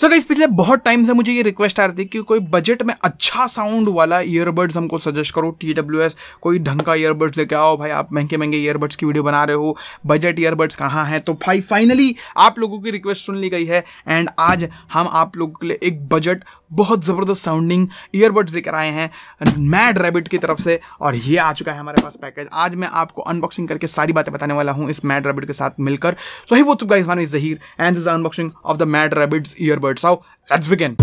सो so पिछले बहुत time से मुझे ये रिक्वेस्ट आ रही थी कि कोई बजट में अच्छा साउंड वाला ईयरबड्स हमको सजेस्ट करो टी डब्ल्यू एस कोई ढंग का ईयरबड्स लेके आओ भाई आप महंगे महंगे ईयरबड्स की वीडियो बना रहे हो बजट ईयरबड्स कहाँ हैं तो भाई फाइनली आप लोगों की रिक्वेस्ट सुन ली गई है एंड आज हम आप लोगों के लिए एक बजट बहुत ज़बरदस्त साउंडिंग ईयरबड्स लेकर आए हैं मैड रेबिट की तरफ से और ये आ चुका है हमारे पास पैकेज आज मैं आपको अनबॉक्सिंग करके सारी बातें बताने वाला हूँ इस मैड रेबिट के साथ मिलकर सो ही वो तुम गाइस मानो Zaheer and is unboxing of the Mad Rabbits ear Albert Sau. Let's begin.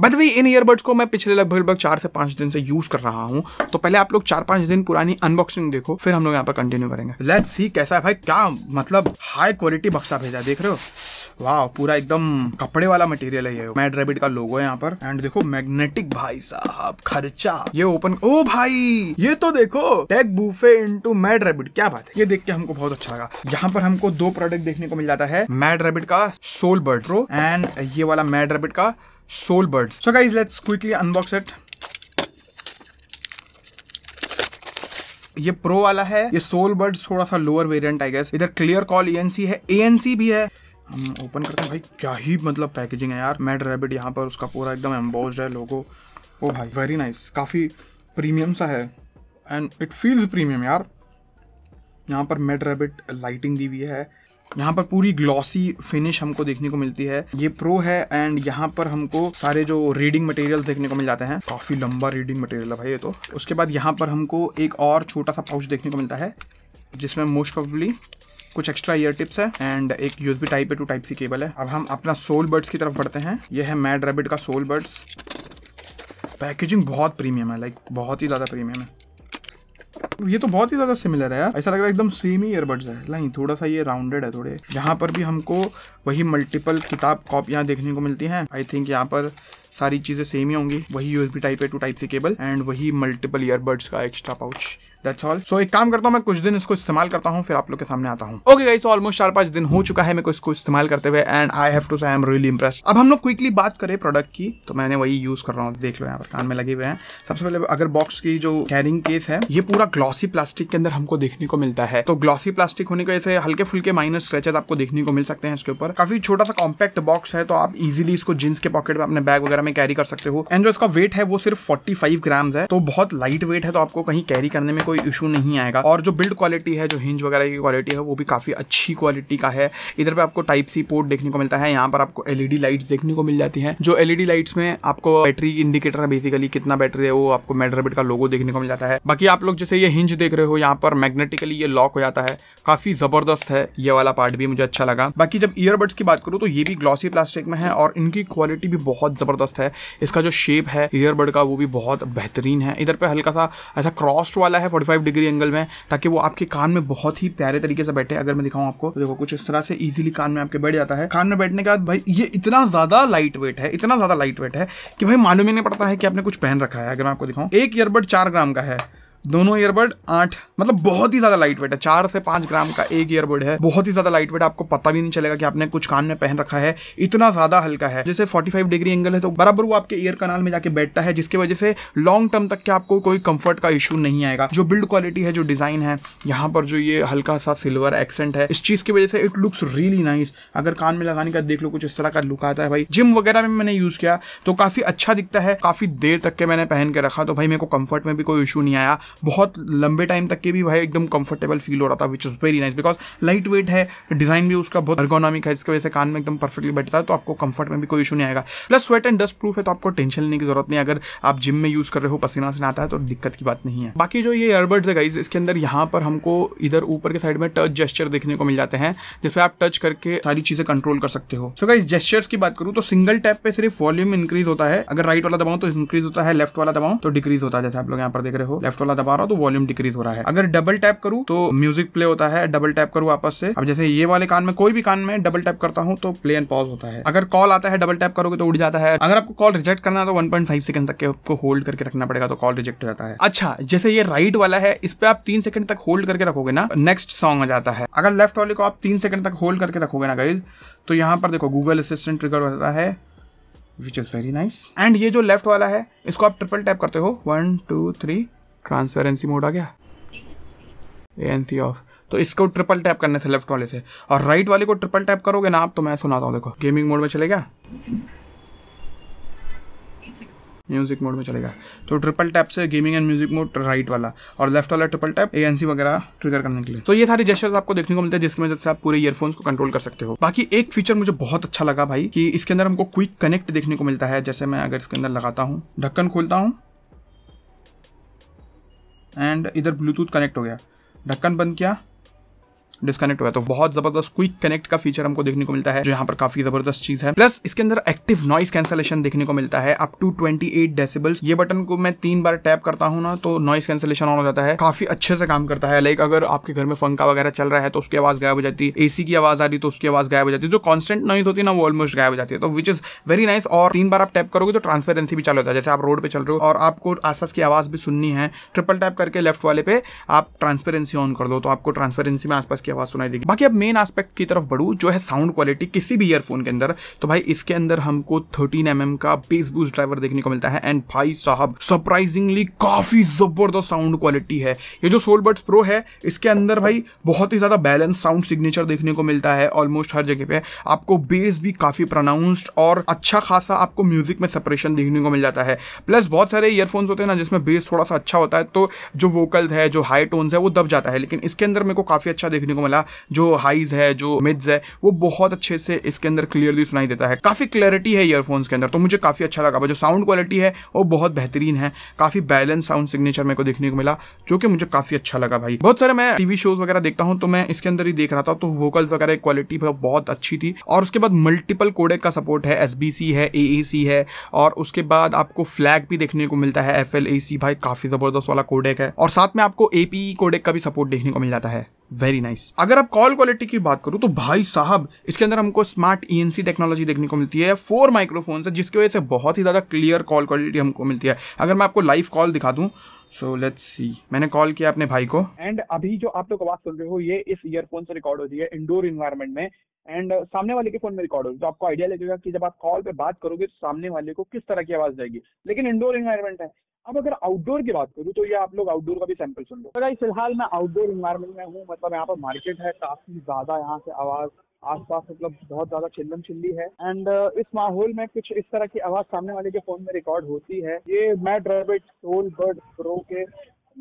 By the इन ईयरबड्स को मैं पिछले लगभग लगभग चार से पांच दिन से यूज कर रहा हूँ तो पहले आप लोग चार पांच दिन पुरानी अनबॉक्सिंग देखो फिर हम लोग यहाँ पर कंटिन्यू करेंगे लेट्स सी कैसा है भाई क्या मतलब हाई क्वालिटी बक्सा भेजा देख रहे हो वाह पूरा एकदम कपड़े वाला मटेरियल है ये मैड रेबिट का लोगो है यहाँ पर एंड देखो मैग्नेटिक भाई साहब खर्चा ये ओपन ओ भाई ये तो देखो tech buffet into Mad Rabbit क्या बात है ये देख के हमको बहुत अच्छा लगा यहाँ पर हमको दो प्रोडक्ट देखने को मिल जाता है मैड रेबिट का सोल बर्ड प्रो एंड ये वाला मैड रेबिट का Soul Bird so guys let's quickly unbox it ये प्रो वाला है ये सोल बर्ड थोड़ा सा लोअर वेरिएंट आई गेस इधर क्लियर कॉल एएनसी है एएनसी भी है ओपन करते हैं भाई क्या ही मतलब पैकेजिंग है यार मैड रैबिट यहाँ पर उसका पूरा एकदम एम्बोज है लोगो ओ भाई वेरी नाइस काफ़ी प्रीमियम सा है एंड इट फील्स प्रीमियम यार यहाँ पर मेड रेबिट लाइटिंग दी हुई है यहाँ पर पूरी ग्लॉसी फिनिश हमको देखने को मिलती है ये प्रो है एंड यहाँ पर हमको सारे जो रीडिंग मटेरियल देखने को मिल जाते हैं काफ़ी लंबा रीडिंग मटेरियल है भाई ये तो उसके बाद यहाँ पर हमको एक और छोटा सा पाउच देखने को मिलता है जिसमें मोस्ट प्रॉबली कुछ एक्स्ट्रा ईयर टिप्स है एंड एक USB type A to type C cable है अब हम अपना सोल बर्ड्स की तरफ बढ़ते हैं ये है मैड रेबिड का सोल बर्ड्स पैकेजिंग बहुत प्रीमियम है लाइक बहुत ही ज़्यादा प्रीमियम है ये तो बहुत ही ज़्यादा सिमिलर है यार ऐसा लग रहा है एकदम सेम ही ईयरबड्स है नहीं थोड़ा सा ये राउंडेड है थोड़े यहाँ पर भी हमको वही मल्टीपल किताब कॉपियाँ देखने को मिलती हैं आई थिंक यहाँ पर सारी चीज़ें सेम ही होंगी वही यूएसबी टाइप है to type C cable and वही मल्टीपल ईयरबड्स का extra pouch that's all so एक काम करता हूँ मैं कुछ दिन इसको इस्तेमाल करता हूँ फिर आप लोग के सामने आता हूँ ओके गाइस ऑलमोस्ट चार पांच दिन हो चुका है मेरे को इसको इस्तेमाल करते हुए एंड आई हैव टू से आई एम रियली इंप्रेस अब हम लोग क्विकली बात करें प्रोडक्ट की तो मैंने वही यूज कर रहा हूँ देख लो यहाँ पर कान में लगे हुए हैं सबसे पहले अगर बॉक्स की जो कैरिंग केस है ये पूरा ग्लॉसी प्लास्टिक के अंदर हमको देखने को मिलता है तो ग्लॉसी प्लास्टिक होने की वजह से हल्के फुल्के माइनर स्क्रेचेस आपको देखने को मिल सकते हैं इसके ऊपर काफी छोटा सा कॉम्पैक्ट बॉक्स है तो आप इजिली इसको जींस के पॉकेट में अपने बैग वगैरह में कैरी कर सकते हो एंड जो इसका वेट है वो सिर्फ फोर्टी फाइव ग्राम है तो बहुत लाइट वेट है तो आपको कहीं कैरी करने में कोई इशू नहीं आएगा और जो बिल्ड क्वालिटी है जो हिंज वगैरह की क्वालिटी है वो भी काफ़ी अच्छी क्वालिटी का है इधर पे आपको टाइप सी पोर्ट देखने को मिलता है यहाँ पर आपको एलईडी लाइट्स देखने को मिल जाती है जो एलईडी लाइट्स में आपको बैटरी इंडिकेटर है बेसिकली कितना बैटरी है वो आपको मेडरबिट का लोगो देखने को मिल जाता है बाकी आप लोग जैसे ये हिंज देख रहे हो यहाँ पर मैग्नेटिकली ये लॉक हो जाता है काफ़ी ज़बरदस्त है ये वाला पार्ट भी मुझे अच्छा लगा बाकी जब ईयरबड्स की बात करूँ तो ये भी ग्लॉसी प्लास्टिक में है और इनकी क्वालिटी भी बहुत ज़बरदस्त है इसका जो शेप है ईयरबड का वो भी बहुत बेहतरीन है इधर पर हल्का सा ऐसा क्रॉस्ड वाला है 45 डिग्री एंगल में ताकि वो आपके कान में बहुत ही प्यारे तरीके से बैठे अगर मैं दिखाऊँ आपको तो देखो कुछ इस तरह से इजिली कान में आपके बैठ जाता है कान में बैठने के बाद भाई ये इतना ज़्यादा लाइट वेट है इतना ज़्यादा लाइट वेट है कि भाई मालूम ही नहीं पड़ता है कि आपने कुछ पहन रखा है अगर मैं आपको दिखाऊँ एक ईयरबड चार ग्राम का है दोनों ईयरबड आठ मतलब बहुत ही ज्यादा लाइट वेट है चार से पांच ग्राम का एक ईयरबड है बहुत ही ज्यादा लाइट वेट आपको पता भी नहीं चलेगा कि आपने कुछ कान में पहन रखा है इतना ज्यादा हल्का है जैसे 45 डिग्री एंगल है तो बराबर वो आपके ईयर कनाल में जाके बैठता है जिसकी वजह से लॉन्ग टर्म तक के आपको कोई कंफर्ट का इशू नहीं आएगा जो बिल्ड क्वालिटी है जो डिजाइन है यहाँ पर जो ये हल्का सा सिल्वर एक्सेंट है इस चीज की वजह से इट लुक्स रियली नाइस अगर कान में लगाने का देख लो कुछ इस तरह का लुक आता है भाई जिम वगैरह में मैंने यूज किया तो काफी अच्छा दिखता है काफी देर तक के मैंने पहन के रखा तो भाई मेरे को कंफर्ट में भी कोई इशू नहीं आया बहुत लंबे टाइम तक के भी भाई एकदम कंफर्टेबल फील हो रहा था which is very nice because light weight है डिज़ाइन भी उसका बहुत अर्गोनॉमिक है जिसकी वजह से कान में एकदम परफेक्टली बैठता है तो आपको कंफर्ट में भी कोई इशू नहीं आएगा plus sweat and dust proof है तो आपको टेंशन लेने की जरूरत नहीं अगर आप जिम में यूज़ कर रहे हो पसीना से आता है तो दिक्कत की बात नहीं है बाकी जो ये एयरबड्स है गाइज इसके अंदर यहाँ पर हमको इधर ऊपर के साइड में टच जेस्चर देखने को मिल जाते हैं जिसमें आप टच करके सारी चीज़ें कंट्रोल कर सकते हो सो गाइज जेस्चर्स की बात करूँ तो सिंगल टैप पे सिर्फ वॉल्यूम इंक्रीज होता है अगर राइट वाला दबाऊँ तो इंक्रीज होता है लेफ्ट वाला दबाऊँ तो डिक्रीज होता है जैसे आप लोग यहाँ पर देख रहे हो लेफ्ट वाला ज्यादा दबा रहा हूँ तो वॉल्यूम डिक्रीज हो रहा है अगर डबल टैप करूँ तो म्यूजिक प्ले होता है डबल टैप करूँ आपस से अब जैसे ये वाले कान में कोई भी कान में डबल टैप करता हूँ तो प्ले एंड पॉज होता है अगर कॉल आता है डबल टैप करोगे तो उड़ जाता है अगर आपको कॉल रिजेक्ट करना है तो वन पॉइंट फाइव सेकंड तक आपको होल्ड करके रखना पड़ेगा तो कॉल रिजेक्ट हो जाता है अच्छा जैसे ये राइट वाला है इस पर आप तीन सेकंड तक होल्ड करके रखोगे ना नेक्स्ट सॉन्ग आ जाता है अगर लेफ्ट वाले को आप तीन सेकंड तक होल्ड करके रखोगे ना गाइज तो यहाँ पर देखो गूगल असिस्टेंट ट्रिगर हो जाता है which is very nice and ये जो लेफ्ट वाला है इसको आप ट्रिपल टैप करते हो one two three transparency mode आ गया ए एन सी ऑफ तो इसको ट्रिपल टैप करने से लेफ्ट वाले से और राइट वाले को ट्रिपल टैप करोगे ना आप तो मैं सुनाता हूँ देखो गेमिंग मोड में चलेगा म्यूजिक मोड में चलेगा तो ट्रिपल टैप से gaming and music mode right वाला और लेफ्ट वाला ट्रिपल टैप ए वगैरह ट्रिगर करने के लिए तो ये सारे जेस्टर्स आपको देखने को मिलते हैं जिसकी मदद से आप पूरे ईयरफोन्स को कंट्रोल कर सकते हो बाकी एक फीचर मुझे बहुत अच्छा लगा भाई कि इसके अंदर हमको क्विक कनेक्ट देखने को मिलता है जैसे मैं अगर इसके अंदर लगाता हूँ ढक्कन खोलता हूँ एंड इधर ब्लूटूथ कनेक्ट हो गया ढक्कन बंद किया डिस्कनेक्ट हुआ तो बहुत जबरदस्त क्विक कनेक्ट का फीचर हमको देखने को मिलता है जो यहाँ पर काफी जबरदस्त चीज है प्लस इसके अंदर एक्टिव नॉइस कैंसलेशन देखने को मिलता है अप टू 28 डेसिबल ये बटन को मैं तीन बार टैप करता हूँ ना तो नॉइस कैंसलेशन ऑन हो जाता है काफी अच्छे से काम करता है लाइक अगर आपके घर में फंका वगैरह चल रहा है तो उसकी आवाज गायब हो जाती है एसी की आवाज आ रही तो उसकी आवाज गायब हो जाती है जो कॉन्स्टेंट नॉइस होती है ना वो ऑलमोस्ट गायब हो जाती है तो विच इज वेरी नाइस और तीन बार आप टैप करोगे तो ट्रांसपेरेंसी भी चालू होता है जैसे आप रोड पे चल रहे हो और आपको आसपास की आवाज भी सुननी है ट्रिपल टैप करके लेफ्ट वाले पे आप ट्रांसपेरेंसी ऑन कर दो तो आपको ट्रांसपेरेंसी में आसपास इसकी आवाज़ सुनाई देगी बाकी अब मेन आस्पेक्ट की तरफ बढ़ू जो है साउंड क्वालिटी किसी भी ईयरफोन के अंदर तो भाई इसके अंदर हमको थर्टीन एम mm का बेस बूस्ट ड्राइवर देखने को मिलता है एंड भाई साहब सरप्राइजिंगली काफ़ी ज़बरदस्त साउंड क्वालिटी है ये जो सोल बड्स प्रो है इसके अंदर भाई बहुत ही ज़्यादा बैलेंस साउंड सिग्नेचर देखने को मिलता है ऑलमोस्ट हर जगह पे आपको बेस भी काफ़ी प्रोनाउंस्ड और अच्छा खासा आपको म्यूजिक में सेपरेशन देखने को मिल जाता है प्लस बहुत सारे ईयरफोन्स होते हैं ना जिसमें बेस थोड़ा सा अच्छा होता है तो जो वोकल्स है जो हाई टोन्स है वो दब जाता है लेकिन इसके अंदर मेरे को काफ़ी अच्छा देखने को को मिला जो हाइज है जो मिड्स है वो बहुत अच्छे से इसके अंदर क्लियरली सुनाई देता है काफ़ी क्लैरिटी है ईयरफोन्स के अंदर तो मुझे काफ़ी अच्छा लगा जो साउंड क्वालिटी है वो बहुत बेहतरीन है काफ़ी बैलेंस साउंड सिग्नेचर मेरे को देखने को मिला जो कि मुझे काफ़ी अच्छा लगा भाई बहुत सारे मैं टीवी शोज वगैरह देखता हूँ तो मैं इसके अंदर ही देख रहा था तो वोकल्स वगैरह क्वालिटी बहुत अच्छी थी और उसके बाद मल्टीपल कोडेक का सपोर्ट है एस है ए है और उसके बाद आपको फ्लैग भी देखने को मिलता है एफ भाई काफ़ी ज़बरदस्त वाला कोडेक है और साथ में आपको ए कोडेक e का भी सपोर्ट देखने को मिल जाता है वेरी नाइस nice. अगर आप कॉल क्वालिटी की बात करूँ तो भाई साहब इसके अंदर हमको स्मार्ट ई टेक्नोलॉजी देखने को मिलती है फोर माइक्रोफोन्स है जिसकी वजह से बहुत ही ज़्यादा क्लियर कॉल क्वालिटी हमको मिलती है अगर मैं आपको लाइव कॉल दिखा दूँ सो लेट्स सी मैंने कॉल किया अपने भाई को एंड अभी जो आप लोग आवाज सुन रहे हो ये इस ईयरफोन से रिकॉर्ड होती है इंडोर इन्वायरमेंट में एंड सामने वाले के फोन में रिकॉर्ड होगी तो आपको आइडिया लगेगा कि जब आप कॉल पे बात करोगे तो सामने वाले को किस तरह की आवाज जाएगी लेकिन इंडोर इन्वायरमेंट है अब अगर आउटडोर की बात करूँ तो ये आप लोग आउटडोर का भी सैंपल सुन लो भाई फिलहाल मैं आउटडोर इन्वायरमेंट में हूँ मतलब यहाँ पर मार्केट है काफी ज्यादा यहाँ से आवाज आसपास मतलब बहुत ज्यादा चिल्लम चिल्ली है एंड uh, इस माहौल में कुछ इस तरह की आवाज सामने वाले के फोन में रिकॉर्ड होती है ये Mad Rabbit Soul Bird Pro के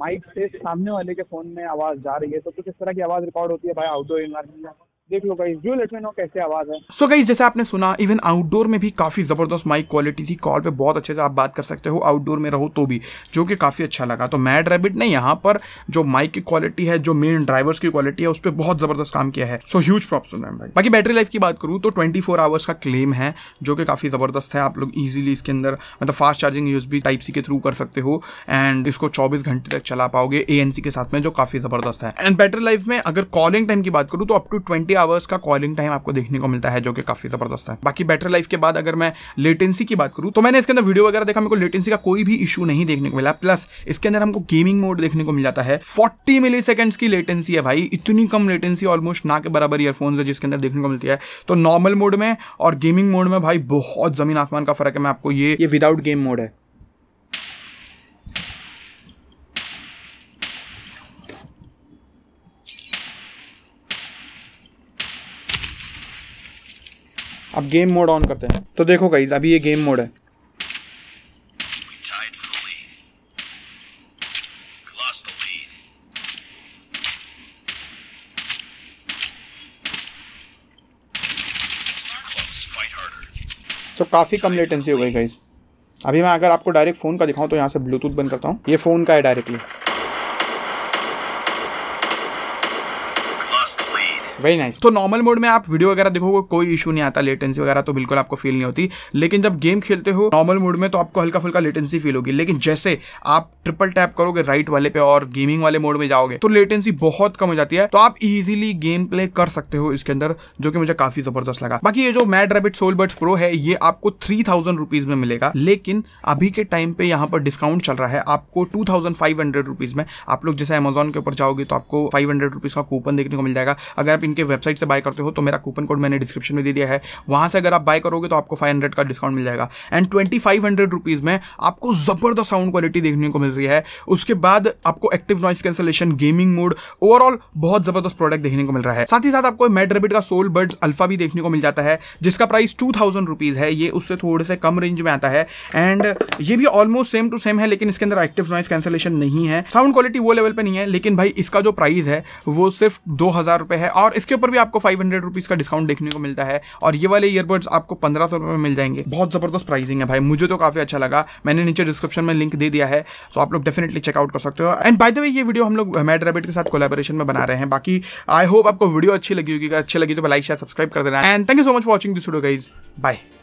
माइक से सामने वाले के फोन में आवाज जा रही है तो कुछ इस तरह की आवाज रिकॉर्ड होती है भाई आउटडोर इन्वायरमेंट में देख लो कैसे आवाज है सो so आपने सुना इवन आउटडोर में भी काफी जबरदस्त माइक क्वालिटी थी कॉल पे बहुत अच्छे से आप बात कर सकते हो आउटडोर में रहो तो भी जो कि काफी अच्छा लगा तो मैड रेबिट ने यहाँ पर जो माइक की क्वालिटी है जो मेन ड्राइवर्स की क्वालिटी है उस पर बहुत जबरदस्त काम किया है सो ह्यूज प्रॉप्स भाई बाकी बैटरी लाइफ की बात करूँ तो ट्वेंटी फोर आवर्स का क्लेम है जो कि काफी जबरदस्त है आप लोग इजिली इसके अंदर मतलब फास्ट चार्जिंग यूज भी टाइप सी के थ्रू कर सकते हो एंड इसको चौबीस घंटे तक चला पाओगे ए के साथ में जो काफी जबरदस्त है एंड बैटरी लाइफ में अगर कॉलिंग टाइम की बात करूँ तो अप टू ट्वेंटी आवर्स का कॉलिंग टाइम आपको देखने को मिलता है जो कि काफी जबरदस्त है बाकी बैटरी लाइफ के बाद अगर मैं लेटेंसी की बात करूं तो मैंने इसके अंदर वीडियो वगैरह देखा मेरे को लेटेंसी का कोई भी इशू नहीं देखने को मिला प्लस इसके अंदर हमको गेमिंग मोड देखने को मिल जाता है फोर्टी मिली की लेटेंसी है भाई इतनी कम लेटेंसी ऑलमोस्ट ना के बराबर ईयरफोन है जिसके अंदर देखने को मिलती है तो नॉर्मल मोड में और गेमिंग मोड में भाई बहुत जमीन आसमान का फर्क है मैं आपको ये ये विदाउट गेम मोड है अब गेम मोड ऑन करते हैं तो देखो गाइज अभी ये गेम मोड है तो काफ़ी कम लेटेंसी हो गई गाइज अभी मैं अगर आपको डायरेक्ट फ़ोन का दिखाऊं तो यहाँ से ब्लूटूथ बंद करता हूँ ये फ़ोन का है डायरेक्टली वेरी नाइस तो नॉर्मल मोड में आप वीडियो वगैरह देखोगे कोई इशू नहीं आता लेटेंसी वगैरह तो बिल्कुल आपको फील नहीं होती लेकिन जब गेम खेलते हो नॉर्मल मोड में तो आपको हल्का फुल्का लेटेंसी फील होगी लेकिन जैसे आप ट्रिपल टैप करोगे राइट वाले पे और गेमिंग वाले मोड में जाओगे तो लेटेंसी बहुत कम हो जाती है तो आप इजीली गेम प्ले कर सकते हो इसके अंदर जो कि मुझे काफी जबरदस्त लगा बाकी ये जो Mad Rabbit Soul Bird Pro है ये आपको थ्री थाउजेंड रुपीज में मिलेगा लेकिन अभी के टाइम पे यहाँ पर डिस्काउंट चल रहा है आपको two thousand five hundred rupees में आप लोग जैसे अमेजोन के ऊपर जाओगे तो आपको फाइव हंड्रेड रुपीज का कूपन देखने को मिल जाएगा अगर आप इनके वेबसाइट से बाय करते हो तो मेरा कूपन कोड मैंने डिस्क्रिप्शन में दे दिया है वहाँ से अगर आप बाय करोगे तो आपको फाइव का डिस्काउंट मिल जाएगा and twenty five hundred rupees में आपको ज़बरदस्त साउंड क्वालिटी देखने को मिल रही है उसके बाद आपको active noise cancellation gaming mode overall बहुत ज़बरदस्त प्रोडक्ट देखने को मिल रहा है साथ ही साथ आपको मेड रेबिट का सोल बर्ड अल्फा भी देखने को मिल जाता है जिसका प्राइस टू थाउजेंड रुपीज़ है ये उससे थोड़े से कम रेंज में आता है एंड ये भी ऑलमोस्ट सेम टू सेम है लेकिन इसके अंदर एक्टिव नॉइस कैंसलेशन नहीं है साउंड क्वालिटी वो लेवल पर नहीं है लेकिन भाई इसका जो प्राइस है वो सिर्फ दो हज़ार रुपए है और इसके ऊपर भी आपको फाइव हंड्रेड रुपीज़ का डिस्काउंट देखने को मिलता है और ये वाले ईयरबड्स आपको पंद्रह सौ रुपए में मिल जाएंगे बहुत ज़बरदस्त प्राइसिंग है भाई मुझे तो काफ़ी अच्छा लगा मैंने नीचे डिस्क्रिप्शन में लिंक दे दिया है तो आप लोग डेफिनेटली चेकआउट कर सकते हो एंड बाय द वे ये वीडियो हम लोग मैड रेबिट के साथ कोलेबोरेशन में बना रहे हैं बाकी आई होप आपको वीडियो अच्छी लगी होगी अच्छी लगी तो लाइक शेयर सब्सक्राइब कर देना and thank you so much watching this video guys bye